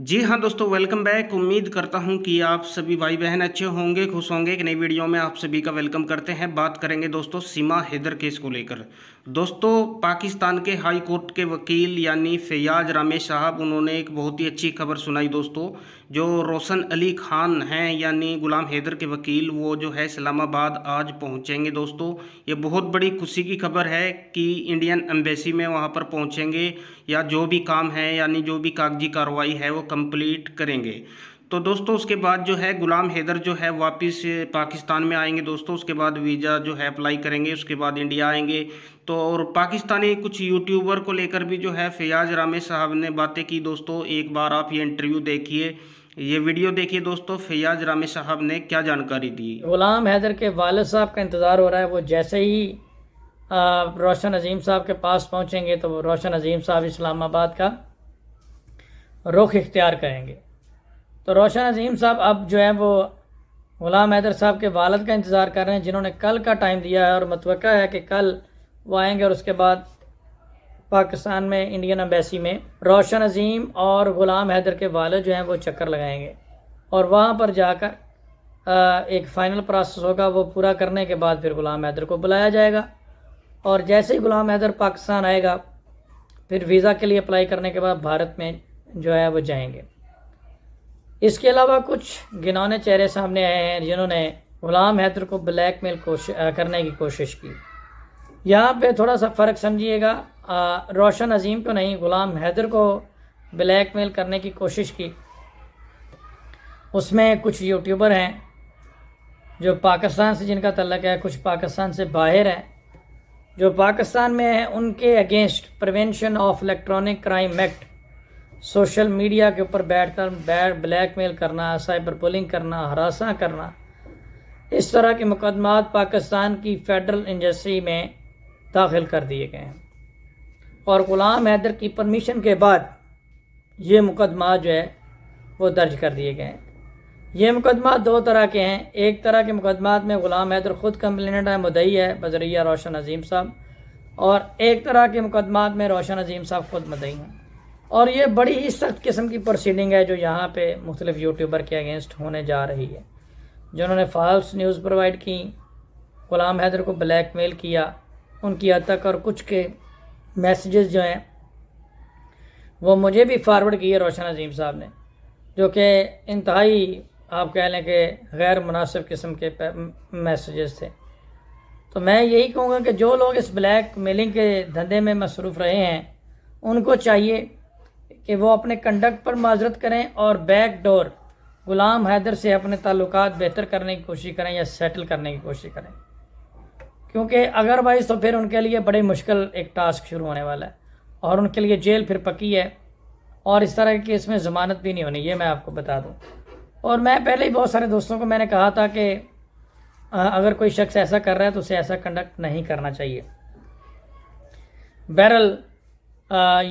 जी हाँ दोस्तों welcome back उम्मीद करता हूँ कि आप सभी भाई बहन अच्छे होंगे खुश होंगे एक नई वीडियो में आप सभी का वेलकम करते हैं बात करेंगे दोस्तों सीमा हैदर केस को लेकर दोस्तों पाकिस्तान के हाई कोर्ट के वकील यानी फैयाज रामेश साहब उन्होंने एक बहुत ही अच्छी खबर सुनाई दोस्तों जो रोशन अली खान हैं यानी ग़ुलाम हैदर के वकील वो जो है इस्लामाबाद आज पहुंचेंगे दोस्तों ये बहुत बड़ी खुशी की खबर है कि इंडियन एम्बेसी में वहां पर पहुंचेंगे या जो भी काम है यानी जो भी कागजी कार्रवाई है वो कंप्लीट करेंगे तो दोस्तों उसके बाद जो है गुलाम हैदर जो है वापस पाकिस्तान में आएंगे दोस्तों उसके बाद वीज़ा जो है अप्लाई करेंगे उसके बाद इंडिया आएंगे तो और पाकिस्तानी कुछ यूट्यूबर को लेकर भी जो है फयाज रामे साहब ने बातें की दोस्तों एक बार आप ये इंटरव्यू देखिए ये वीडियो देखिए दोस्तों फैयाज रामी साहब ने क्या जानकारी दी गुलाम हैदर के वालद साहब का इंतज़ार हो रहा है वो जैसे ही रोशन अजीम साहब के पास पहुँचेंगे तो रोशन अजीम साहब इस्लामाबाद का रुख इख्तियार करेंगे तो रोशन अजीम साहब अब जो है वो गुलाम हैदर साहब के वालद का इंतज़ार कर रहे हैं जिन्होंने कल का टाइम दिया है और मतवक़ा है कि कल वो आएंगे और उसके बाद पाकिस्तान में इंडियन एम्बेसी में रोशन अजीम और ग़ुलाम हैदर के वाले जो हैं वो चक्कर लगाएंगे और वहाँ पर जाकर एक फ़ाइनल प्रोसेस होगा वो पूरा करने के बाद फिर ग़ुलाम हैदर को बुलाया जाएगा और जैसे ही ग़ुलाम हैदर पाकिस्तान आएगा फिर वीज़ा के लिए अप्लाई करने के बाद भारत में जो है वो जाएंगे इसके अलावा कुछ गिनौने चेहरे सामने आए हैं जिन्होंने ग़ुलाम हैदर को ब्लैक मेल कोश करने की कोशिश की यहाँ पे थोड़ा सा फ़र्क समझिएगा रोशन अजीम को नहीं ग़ुलाम हैदर को ब्लैक मेल करने की कोशिश की उसमें कुछ यूट्यूबर हैं जो पाकिस्तान से जिनका तल्लक है कुछ पाकिस्तान से बाहर हैं जो पाकिस्तान में हैं उनके against prevention of electronic crime act social media के ऊपर बैठ कर बैठ ब्लैक मेल करना साइबर पुलिंग करना हरासा करना इस तरह के मुकदमात पाकिस्तान की फेडरल इंडस्ट्री में दाखिल कर दिए गए हैं और ग़ुलाम हैदर की परमिशन के बाद ये मुकदमा जो है वो दर्ज कर दिए गए हैं ये मुकदमा दो तरह के हैं एक तरह के मुकदमा में ग़ुलाम हैदर ख़ुद कम्प्लेंट है मुदई है बजरिया रोशन अजीम साहब और एक तरह के मुकदमा में रोशन अजीम साहब खुद मदई हैं और ये बड़ी ही सख्त किस्म की प्रोसीडिंग है जो यहाँ पे मुख्तलिफ यूट्यूबर के अगेंस्ट होने जा रही है जिन्होंने फॉल्स न्यूज़ प्रोवाइड की ग़ुलाम हैदर को ब्लैक मेल किया उनकी हद तक और कुछ के मैसेजेस जो हैं वो मुझे भी फारवर्ड किए रोशन अजीम साहब ने जो कि इंतहाई आप कह लें कि गैर मुनासिब किस्म के मैसेजेस थे तो मैं यही कहूँगा कि जो लोग इस ब्लैक मेलिंग के धंधे में मसरूफ़ रहे हैं उनको चाहिए कि वो अपने कंडक्ट पर माजरत करें और बैक डोर गुलाम हैदर से अपने ताल्लुकात बेहतर करने की कोशिश करें या सेटल करने की कोशिश करें क्योंकि वाइज तो फिर उनके लिए बड़े मुश्किल एक टास्क शुरू होने वाला है और उनके लिए जेल फिर पकी है और इस तरह की इसमें ज़मानत भी नहीं होनी ये मैं आपको बता दूँ और मैं पहले ही बहुत सारे दोस्तों को मैंने कहा था कि अगर कोई शख्स ऐसा कर रहा है तो उसे ऐसा कंडक्ट नहीं करना चाहिए बैरल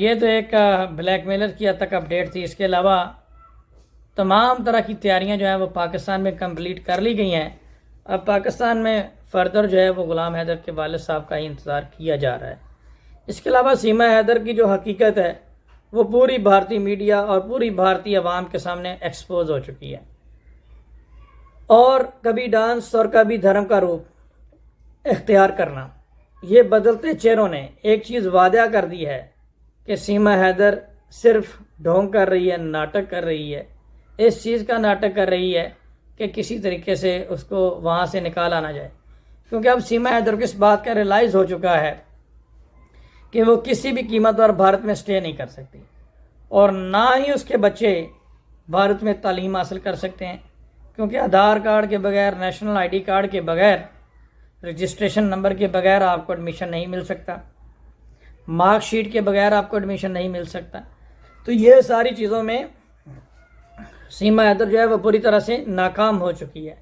ये तो एक ब्लैकमेलर की हद तक अपडेट थी इसके अलावा तमाम तरह की तैयारियां जो हैं वो पाकिस्तान में कंप्लीट कर ली गई हैं अब पाकिस्तान में फर्दर जो है वो ग़ुलाम हैदर के वाल साहब का ही इंतज़ार किया जा रहा है इसके अलावा सीमा हैदर की जो हकीकत है वो पूरी भारतीय मीडिया और पूरी भारतीय आवाम के सामने एक्सपोज हो चुकी है और कभी डांस और कभी धर्म का रूप इख्तियार करना ये बदलते चेहरों ने एक चीज़ वादा कर दी है कि सीमा हैदर सिर्फ ढोंग कर रही है नाटक कर रही है इस चीज़ का नाटक कर रही है कि किसी तरीके से उसको वहाँ से निकाल आना जाए क्योंकि अब सीमा हैदर को इस बात का रियलाइज़ हो चुका है कि वो किसी भी कीमत पर भारत में स्टे नहीं कर सकती और ना ही उसके बच्चे भारत में तालीम हासिल कर सकते हैं क्योंकि आधार कार्ड के बगैर नेशनल आईडी कार्ड के बगैर रजिस्ट्रेशन नंबर के बगैर आपको एडमिशन नहीं मिल सकता मार्कशीट के बगैर आपको एडमिशन नहीं मिल सकता तो ये सारी चीज़ों में सीमा हैदर जो है वो पूरी तरह से नाकाम हो चुकी है